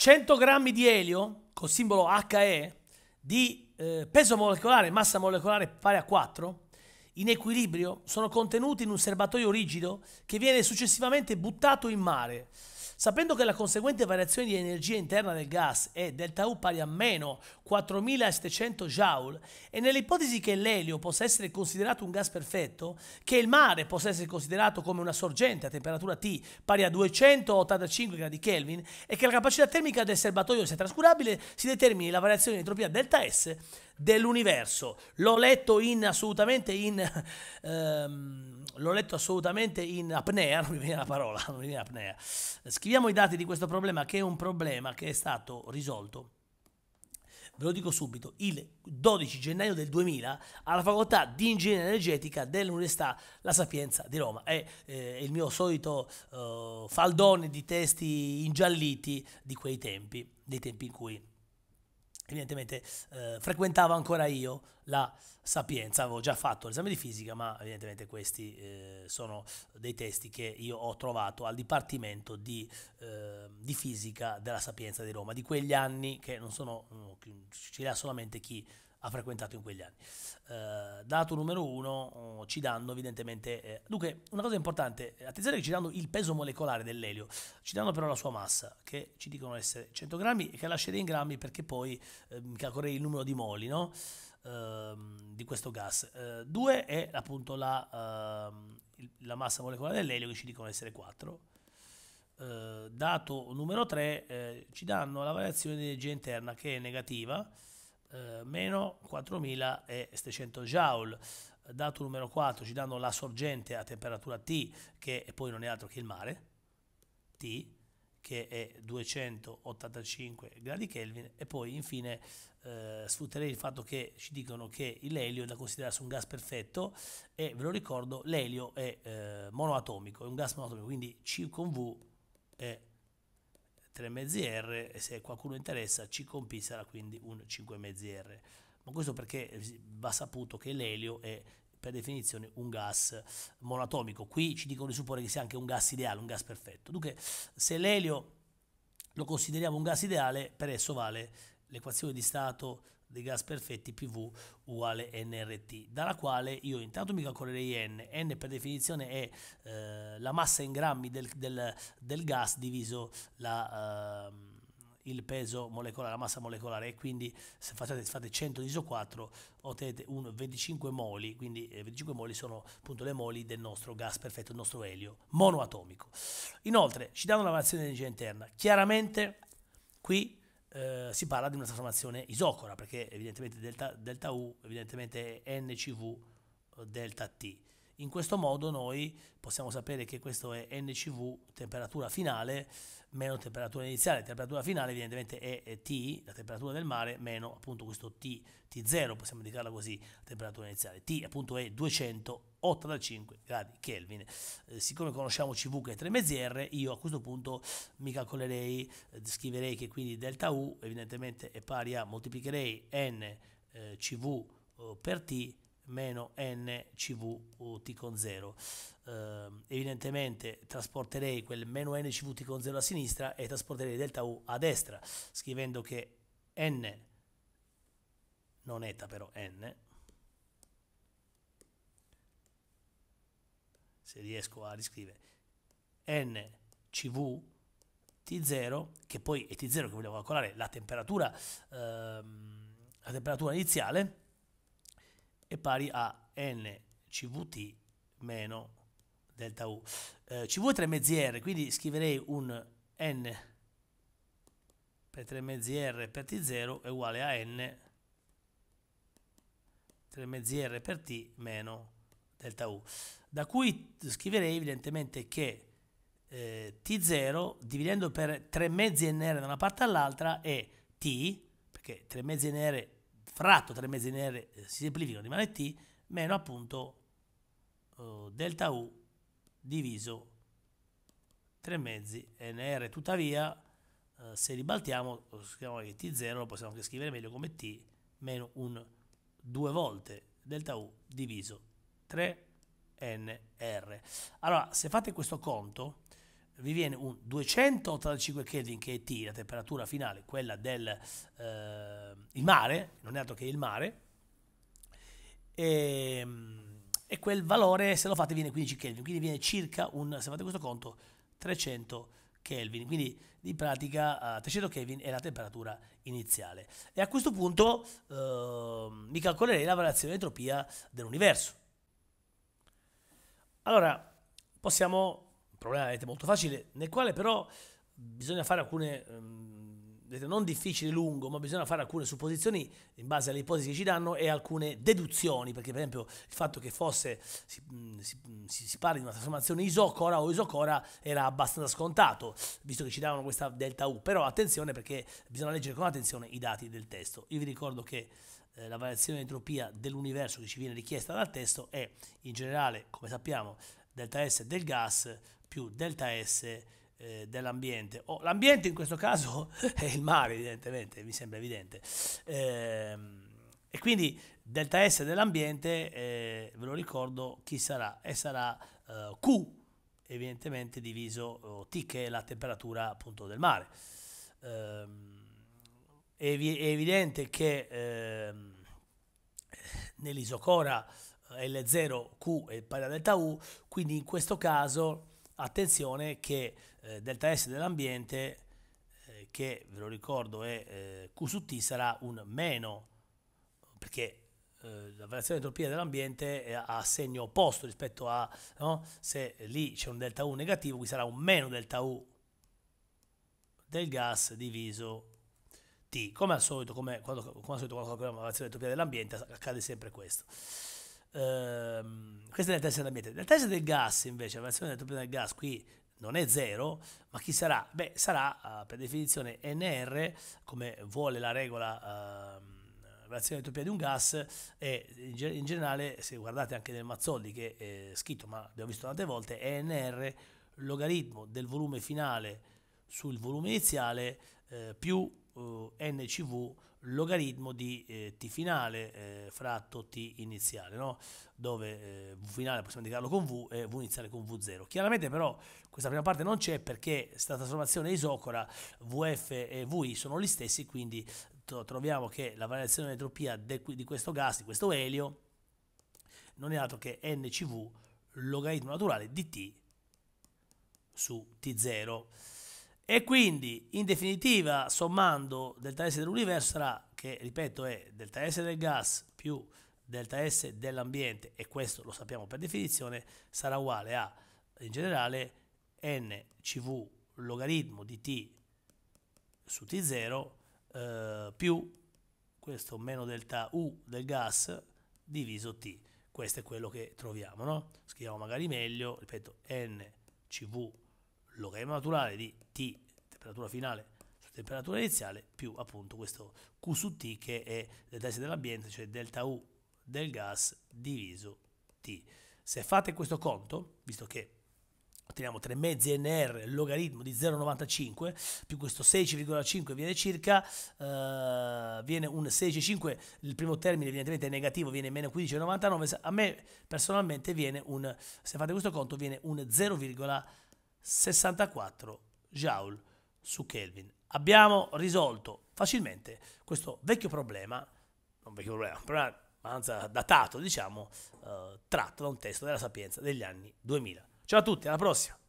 100 grammi di elio con simbolo HE di eh, peso molecolare e massa molecolare pari a 4 in equilibrio sono contenuti in un serbatoio rigido che viene successivamente buttato in mare. Sapendo che la conseguente variazione di energia interna del gas è delta U pari a meno 4700 joule e nell'ipotesi che l'elio possa essere considerato un gas perfetto, che il mare possa essere considerato come una sorgente a temperatura T pari a 285 gradi Kelvin e che la capacità termica del serbatoio sia trascurabile, si determini la variazione di entropia delta S dell'universo. L'ho letto in assolutamente in ehm, l'ho letto assolutamente in apnea, non mi viene la parola, non mi viene apnea. Scriviamo i dati di questo problema che è un problema che è stato risolto ve lo dico subito, il 12 gennaio del 2000 alla facoltà di ingegneria energetica dell'Università La Sapienza di Roma. È eh, il mio solito eh, faldone di testi ingialliti di quei tempi, dei tempi in cui evidentemente eh, frequentavo ancora io la Sapienza, avevo già fatto l'esame di fisica, ma evidentemente questi eh, sono dei testi che io ho trovato al Dipartimento di, eh, di, Fisica della Sapienza di Roma, di quegli anni che non sono, mm, ci dà solamente chi ha frequentato in quegli anni. Eh, dato numero uno, oh, ci danno evidentemente... Eh, dunque, una cosa importante, eh, attenzione che ci danno il peso molecolare dell'elio, ci danno però la sua massa, che ci dicono essere 100 grammi, e che lascerei in grammi perché poi eh, calcolerei il numero di moli, no? Ehm, di questo gas. 2 eh, è appunto la, ehm, la massa molecolare dell'elio che ci dicono essere 4. Eh, dato numero 3 ci danno la variazione di energia interna che è negativa eh, meno 4700 joule. Dato numero 4 ci danno la sorgente a temperatura T, che poi non è altro che il mare, T, che è 285 gradi Kelvin, e poi infine eh, sfrutterei il fatto che ci dicono che l'elio è da considerarsi un gas perfetto e ve lo ricordo, l'elio è eh, monoatomico, è un gas monoatomico, quindi C con V è 3 mezzi R e se qualcuno interessa C con P sarà quindi un 5 mezzi R. Ma questo perché va saputo che l'elio è per definizione un gas monatomico. Qui ci dicono di supporre che sia anche un gas ideale, un gas perfetto. Dunque se l'elio lo consideriamo un gas ideale, per esso vale l'equazione di stato di gas perfetti PV uguale NRT, dalla quale io intanto mi calcolerei N, N per definizione è eh, la massa in grammi del, del, del gas diviso la, eh, il peso molecolare, la massa molecolare e quindi se fate, fate 100 diviso 4 ottenete un 25 moli, quindi 25 eh, moli sono appunto le moli del nostro gas perfetto, il nostro elio monoatomico. Inoltre ci danno la variazione di energia interna, chiaramente qui eh, si parla di una trasformazione isocora, perché evidentemente delta, delta U, evidentemente NCV eh, delta T. In questo modo noi possiamo sapere che questo è NCV, temperatura finale, meno temperatura iniziale. Temperatura finale evidentemente è T, la temperatura del mare, meno appunto questo T, T0, possiamo indicarla così, temperatura iniziale. T appunto è 285 gradi Kelvin. Eh, siccome conosciamo CV che è 3 mezzi R, io a questo punto mi calcolerei, eh, scriverei che quindi delta U evidentemente è pari a, moltiplicherei N eh, CV oh, per T meno NCVT con 0. Eh, evidentemente trasporterei quel meno NCVT con 0 a sinistra e trasporterei delta U a destra, scrivendo che N, non eta però N, se riesco a riscrivere, NCV T0, che poi è T0 che vogliamo calcolare la temperatura, ehm, la temperatura iniziale, è pari a n cvt meno delta u. Eh, cv è 3 mezzi r, quindi scriverei un n per 3 mezzi r per t0 è uguale a n 3 mezzi r per t meno delta u. Da cui scriverei evidentemente che eh, t0 dividendo per 3 mezzi nr da una parte all'altra è t, perché 3 mezzi nr fratto tre mezzi in R eh, si semplificano, rimane T, meno appunto uh, delta U diviso 3 mezzi NR. Tuttavia, uh, se ribaltiamo, scriviamo che T0 lo possiamo anche scrivere meglio come T meno un due volte delta U diviso 3 NR. Allora, se fate questo conto, vi viene un 285 Kelvin che è T, la temperatura finale, quella del eh, mare, non è altro che il mare, e, ehm, e, quel valore se lo fate viene 15 Kelvin, quindi viene circa un, se fate questo conto, 300 Kelvin, quindi in pratica uh, eh, 300 Kelvin è la temperatura iniziale. E a questo punto uh, mi calcolerei la variazione di entropia dell'universo. Allora, possiamo problema veramente molto facile, nel quale però bisogna fare alcune, um, non difficile lungo, ma bisogna fare alcune supposizioni in base alle ipotesi che ci danno e alcune deduzioni, perché per esempio il fatto che fosse, si, si, si parli di una trasformazione isocora o isocora era abbastanza scontato, visto che ci davano questa delta U, però attenzione perché bisogna leggere con attenzione i dati del testo. Io vi ricordo che eh, la variazione di entropia dell'universo che ci viene richiesta dal testo è in generale, come sappiamo, delta S del gas più delta S eh, dell'ambiente. Oh, l'ambiente in questo caso è il mare, evidentemente, mi sembra evidente. Eh, e quindi delta S dell'ambiente, eh, ve lo ricordo, chi sarà? E sarà eh, Q, evidentemente diviso T, che è la temperatura appunto del mare. Ehm, è evidente che ehm, nell'isocora l0 Q è pari a delta U, quindi in questo caso attenzione che eh, delta S dell'ambiente, eh, che ve lo ricordo è eh, Q su T, sarà un meno, perché eh, la variazione di entropia dell'ambiente ha segno opposto rispetto a no? se lì c'è un delta U negativo, qui sarà un meno delta U del gas diviso T. Come al solito, come, quando, come al solito quando calcoliamo la variazione di entropia dell'ambiente accade sempre questo. Ehm, questo è nel test dell'ambiente. Nel test del gas, invece, la variazione del del gas qui non è zero, ma chi sarà? Beh, sarà eh, per definizione NR, come vuole la regola ehm, variazione dell'entropia di un gas e in, generale, se guardate anche nel Mazzolli che è scritto, ma abbiamo visto tante volte, è NR logaritmo del volume finale sul volume iniziale eh, più uh, eh, NCV logaritmo di eh, T finale eh, fratto T iniziale, no? dove eh, V finale possiamo indicarlo con V e V iniziale con V0. Chiaramente però questa prima parte non c'è perché sta trasformazione isocora VF e VI sono gli stessi, quindi troviamo che la variazione dell'entropia de di questo gas, di questo elio, non è altro che NCV logaritmo naturale di T su T0. E quindi, in definitiva, sommando delta S dell'universo sarà, che ripeto è delta S del gas più delta S dell'ambiente, e questo lo sappiamo per definizione, sarà uguale a, in generale, NCV logaritmo di T su T0 eh, più questo meno delta U del gas diviso T. Questo è quello che troviamo, no? Scriviamo magari meglio, ripeto, NCV logaritmo naturale di T, temperatura finale su temperatura iniziale, più appunto questo Q su T che è del test dell'ambiente, cioè delta U del gas diviso T. Se fate questo conto, visto che otteniamo 3 mezzi NR logaritmo di 0,95 più questo 16,5 viene circa eh, viene un 16,5 il primo termine evidentemente è negativo viene meno 15,99 a me personalmente viene un se fate questo conto viene un 64 joule su Kelvin. Abbiamo risolto facilmente questo vecchio problema, non vecchio problema, un problema abbastanza datato, diciamo, eh, tratto da un testo della Sapienza degli anni 2000. Ciao a tutti, alla prossima!